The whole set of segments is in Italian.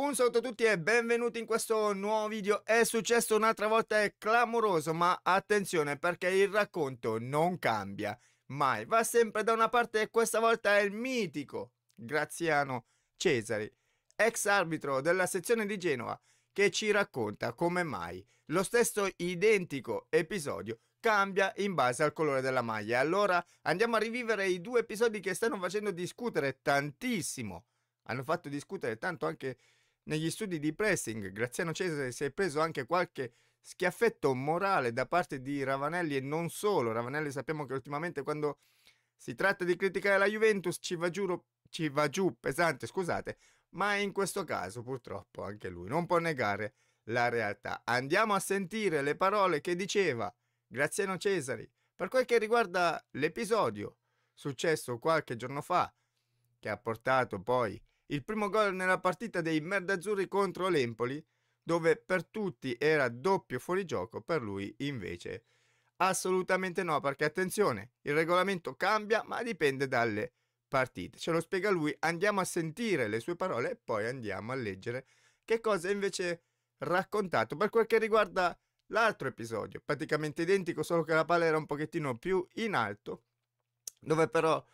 Un saluto a tutti e benvenuti in questo nuovo video. È successo un'altra volta, è clamoroso, ma attenzione perché il racconto non cambia mai. Va sempre da una parte e questa volta è il mitico Graziano Cesari, ex arbitro della sezione di Genova, che ci racconta come mai lo stesso identico episodio cambia in base al colore della maglia. Allora andiamo a rivivere i due episodi che stanno facendo discutere tantissimo. Hanno fatto discutere tanto anche negli studi di pressing. Graziano Cesare si è preso anche qualche schiaffetto morale da parte di Ravanelli e non solo. Ravanelli sappiamo che ultimamente quando si tratta di criticare la Juventus ci va, giuro, ci va giù pesante, scusate, ma in questo caso purtroppo anche lui non può negare la realtà. Andiamo a sentire le parole che diceva Graziano Cesari per quel che riguarda l'episodio successo qualche giorno fa che ha portato poi il primo gol nella partita dei merdazzurri contro l'Empoli, dove per tutti era doppio fuorigioco, per lui invece assolutamente no, perché attenzione, il regolamento cambia, ma dipende dalle partite. Ce lo spiega lui, andiamo a sentire le sue parole e poi andiamo a leggere che cosa invece raccontato per quel che riguarda l'altro episodio, praticamente identico, solo che la palla era un pochettino più in alto, dove però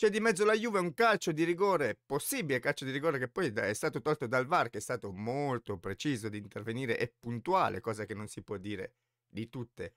c'è di mezzo la Juve un calcio di rigore, possibile calcio di rigore che poi è stato tolto dal VAR, che è stato molto preciso di intervenire e puntuale, cosa che non si può dire di tutte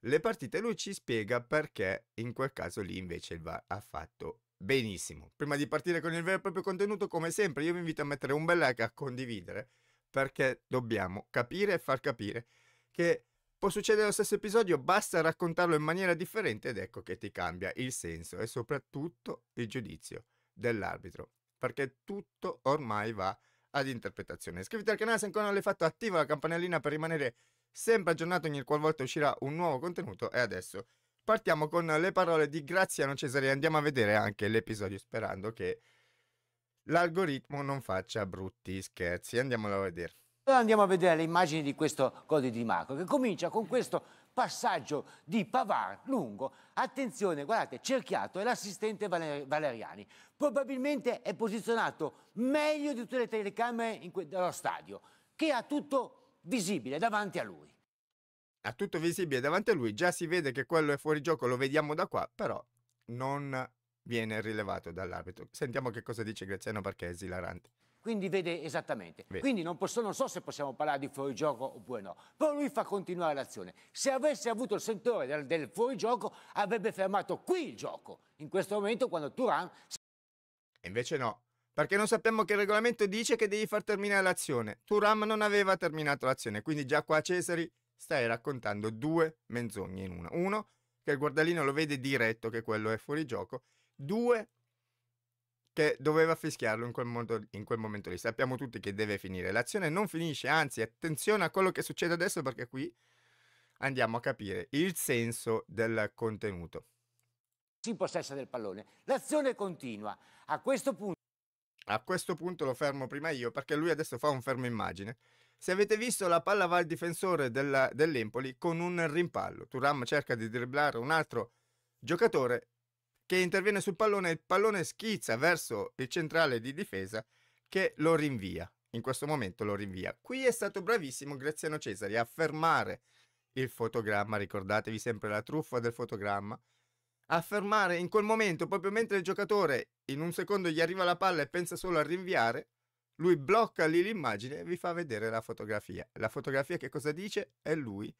le partite. Lui ci spiega perché in quel caso lì invece il VAR ha fatto benissimo. Prima di partire con il vero e proprio contenuto, come sempre, io vi invito a mettere un bel like, a condividere, perché dobbiamo capire e far capire che Può succedere lo stesso episodio, basta raccontarlo in maniera differente ed ecco che ti cambia il senso e soprattutto il giudizio dell'arbitro, perché tutto ormai va ad interpretazione. Iscriviti al canale se ancora non l'hai fatto, attiva la campanellina per rimanere sempre aggiornato ogni qualvolta uscirà un nuovo contenuto e adesso partiamo con le parole di Graziano Cesare e andiamo a vedere anche l'episodio sperando che l'algoritmo non faccia brutti scherzi. Andiamolo a vedere. Andiamo a vedere le immagini di questo gol di Di Marco che comincia con questo passaggio di Pavard lungo. Attenzione, guardate, cerchiato è l'assistente Valer Valeriani. Probabilmente è posizionato meglio di tutte le telecamere dello stadio, che ha tutto visibile davanti a lui. Ha tutto visibile davanti a lui, già si vede che quello è fuori gioco, lo vediamo da qua, però non viene rilevato dall'arbitro. Sentiamo che cosa dice Graziano perché è esilarante quindi vede esattamente. Vede. Quindi non, posso, non, so se possiamo parlare di fuorigioco oppure no, però lui fa continuare l'azione. Se avesse avuto il sentore del, del fuorigioco avrebbe fermato qui il gioco, in questo momento quando Turan... E invece no, perché non sappiamo che il regolamento dice che devi far terminare l'azione. Turam non aveva terminato l'azione, quindi già qua Cesari stai raccontando due menzogne in una. Uno, che il guardalino lo vede diretto che quello è fuori gioco. Due, che doveva fischiarlo in quel, modo, in quel momento lì. Sappiamo tutti che deve finire. L'azione non finisce, anzi, attenzione a quello che succede adesso perché qui andiamo a capire il senso del contenuto. Si possessa del pallone. L'azione continua. A questo punto a questo punto lo fermo prima io perché lui adesso fa un fermo immagine. Se avete visto la palla va al difensore della, dell'Empoli con un rimpallo. Turam cerca di dribblare un altro giocatore che interviene sul pallone, il pallone schizza verso il centrale di difesa che lo rinvia. In questo momento lo rinvia. Qui è stato bravissimo Graziano Cesari a fermare il fotogramma, ricordatevi sempre la truffa del fotogramma. A fermare in quel momento, proprio mentre il giocatore in un secondo gli arriva la palla e pensa solo a rinviare, lui blocca lì l'immagine e vi fa vedere la fotografia. La fotografia che cosa dice? È lui.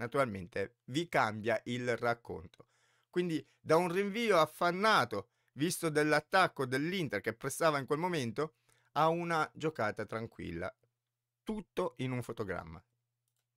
Naturalmente vi cambia il racconto. Quindi da un rinvio affannato, visto dell'attacco dell'Inter che pressava in quel momento, a una giocata tranquilla. Tutto in un fotogramma.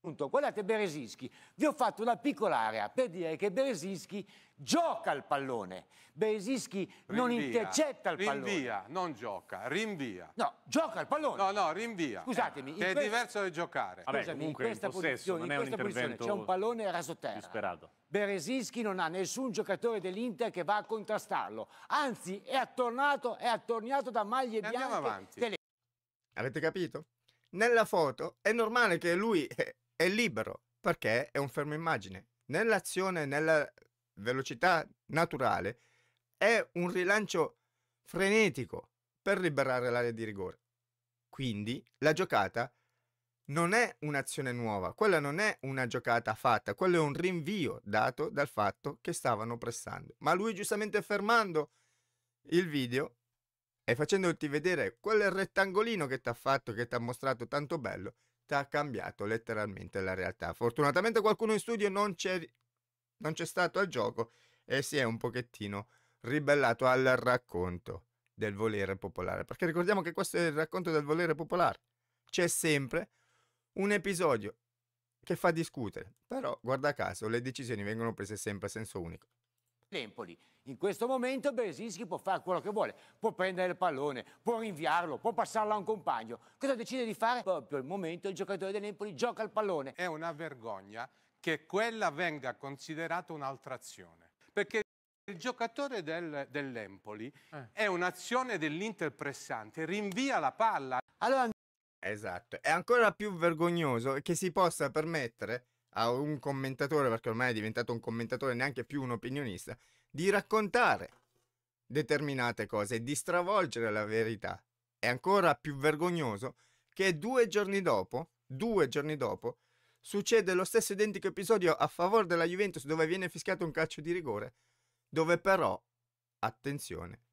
Guardate Beresischi, vi ho fatto una piccola area per dire che Beresischi gioca il pallone. Beresischi rinvia, non intercetta il rinvia, pallone. Rinvia, non gioca, rinvia. No, gioca il pallone. No, no, rinvia. Scusatemi. Eh, è questa... diverso da giocare. Vabbè, Scusami, in questa possesso, posizione, in questa posizione c'è un pallone a rasoterra. Disperato. Beresischi non ha nessun giocatore dell'Inter che va a contrastarlo. Anzi, è attornato, è attorniato da maglie e bianche. Andiamo avanti. Tele... Avete capito? Nella foto è normale che lui eh, è libero perché è un fermo immagine. Nell'azione, nella eh, velocità naturale, è un rilancio frenetico per liberare l'area di rigore. Quindi la giocata non è un'azione nuova, quella non è una giocata fatta, quello è un rinvio dato dal fatto che stavano pressando. Ma lui giustamente fermando il video e facendoti vedere quel rettangolino che ti ha fatto, che ti ha mostrato tanto bello, diretta ha cambiato letteralmente la realtà. Fortunatamente qualcuno in studio non c'è, non c'è stato al gioco e si è un pochettino ribellato al racconto del volere popolare. Perché ricordiamo che questo è il racconto del volere popolare. C'è sempre un episodio che fa discutere, però guarda caso le decisioni vengono prese sempre a senso unico l'Empoli. In questo momento Berzinski può fare quello che vuole, può prendere il pallone, può rinviarlo, può passarlo a un compagno. Cosa decide di fare? Proprio il momento il giocatore dell'Empoli gioca il pallone. È una vergogna che quella venga considerata un'altra azione. Perché il giocatore del, dell'Empoli eh. è un'azione dell'interpressante, rinvia la palla. Allora... Esatto, è ancora più vergognoso che si possa permettere a un commentatore, perché ormai è diventato un commentatore neanche più un opinionista, di raccontare determinate cose e di stravolgere la verità. È ancora più vergognoso che due giorni dopo, due giorni dopo, succede lo stesso identico episodio a favore della Juventus dove viene fischiato un calcio di rigore, dove però, attenzione,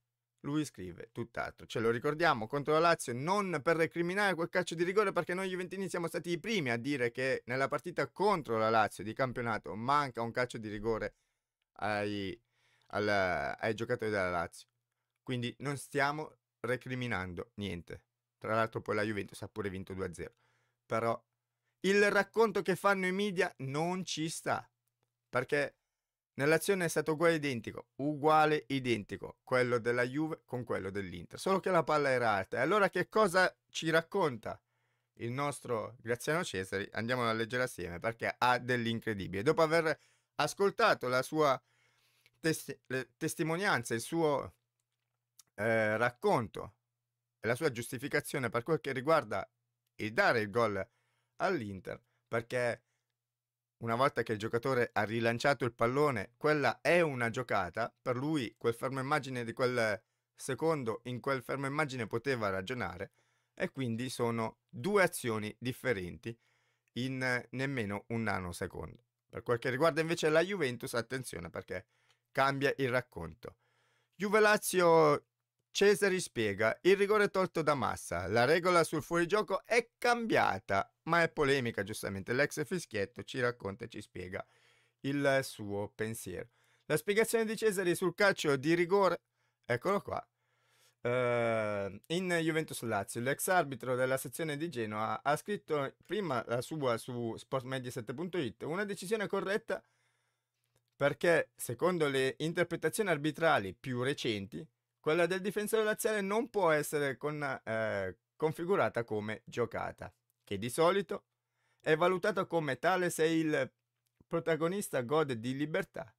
lui scrive tutt'altro, ce lo ricordiamo contro la Lazio non per recriminare quel calcio di rigore perché noi Juventini siamo stati i primi a dire che nella partita contro la Lazio di campionato manca un calcio di rigore ai, al, ai giocatori della Lazio. Quindi non stiamo recriminando niente. Tra l'altro poi la Juventus ha pure vinto 2-0. Però il racconto che fanno i media non ci sta perché Nell'azione è stato uguale identico, uguale identico, quello della Juve con quello dell'Inter, solo che la palla era alta. E allora che cosa ci racconta il nostro Graziano Cesari? Andiamo a leggere assieme perché ha dell'incredibile. Dopo aver ascoltato la sua tes- testimonianza, il suo eh, racconto e la sua giustificazione per quel che riguarda il dare il gol all'Inter, perché una volta che il giocatore ha rilanciato il pallone, quella è una giocata, per lui quel fermo immagine di quel secondo in quel fermo immagine poteva ragionare e quindi sono due azioni differenti in nemmeno un nanosecondo. Per quel che riguarda invece la Juventus, attenzione perché cambia il racconto. Juve Lazio Cesari spiega il rigore tolto da Massa, la regola sul fuorigioco è cambiata ma è polemica giustamente. L'ex fischietto ci racconta e ci spiega il suo pensiero. La spiegazione di Cesare sul calcio di rigore, eccolo qua. Uh, in Juventus Lazio, l'ex arbitro della sezione di Genoa ha scritto prima la sua su sportmedia7.it una decisione corretta perché secondo le interpretazioni arbitrali più recenti quella del difensore laziale non può essere con, eh, configurata come giocata che di solito è valutato come tale se il protagonista gode di libertà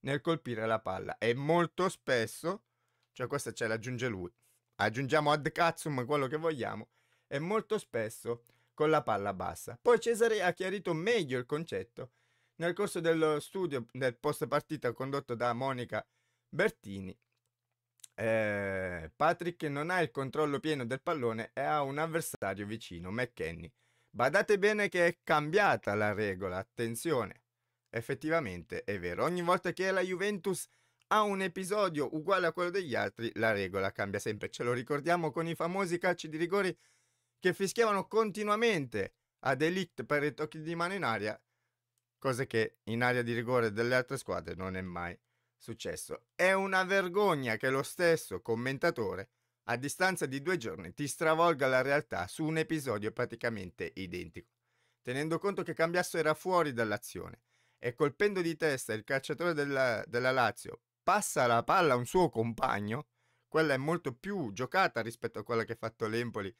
nel colpire la palla e molto spesso, cioè questa ce l'aggiunge lui, aggiungiamo ad cazzum quello che vogliamo, e molto spesso con la palla bassa. Poi Cesare ha chiarito meglio il concetto nel corso dello studio del post partita condotto da Monica Bertini eh, Patrick non ha il controllo pieno del pallone e ha un avversario vicino, McKenny. Badate bene che è cambiata la regola, attenzione. Effettivamente è vero, ogni volta che la Juventus ha un episodio uguale a quello degli altri, la regola cambia sempre. Ce lo ricordiamo con i famosi calci di rigori che fischiavano continuamente ad Elite per i tocchi di mano in aria, cosa che in area di rigore delle altre squadre non è mai successo. È una vergogna che lo stesso commentatore, a distanza di due giorni, ti stravolga la realtà su un episodio praticamente identico, tenendo conto che Cambiasso era fuori dall'azione e colpendo di testa il calciatore della, della Lazio passa la palla a un suo compagno, quella è molto più giocata rispetto a quella che ha fatto l'Empoli,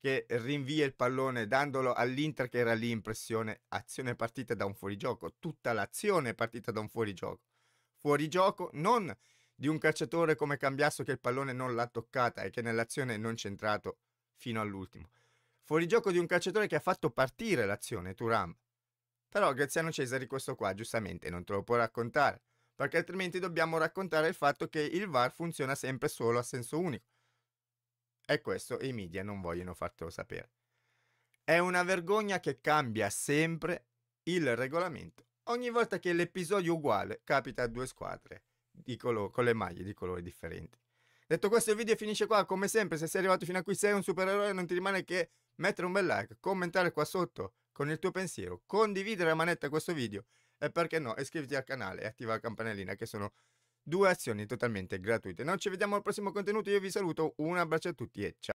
che rinvia il pallone dandolo all'Inter che era lì in pressione, azione partita da un fuorigioco, tutta l'azione partita da un fuorigioco fuori gioco, non di un calciatore come Cambiasso che il pallone non l'ha toccata e che nell'azione non c'è entrato fino all'ultimo. Fuori gioco di un calciatore che ha fatto partire l'azione, Turam. Però Graziano Cesari questo qua giustamente non te lo può raccontare, perché altrimenti dobbiamo raccontare il fatto che il VAR funziona sempre solo a senso unico. E questo i media non vogliono fartelo sapere. È una vergogna che cambia sempre il regolamento Ogni volta che l'episodio è uguale capita a due squadre colo- con le maglie di colori differenti. Detto questo, il video finisce qua. Come sempre, se sei arrivato fino a qui, sei un supereroe, non ti rimane che mettere un bel like, commentare qua sotto con il tuo pensiero, condividere a manetta questo video e perché no, iscriviti al canale e attiva la campanellina che sono due azioni totalmente gratuite. Noi ci vediamo al prossimo contenuto, io vi saluto, un abbraccio a tutti e ciao!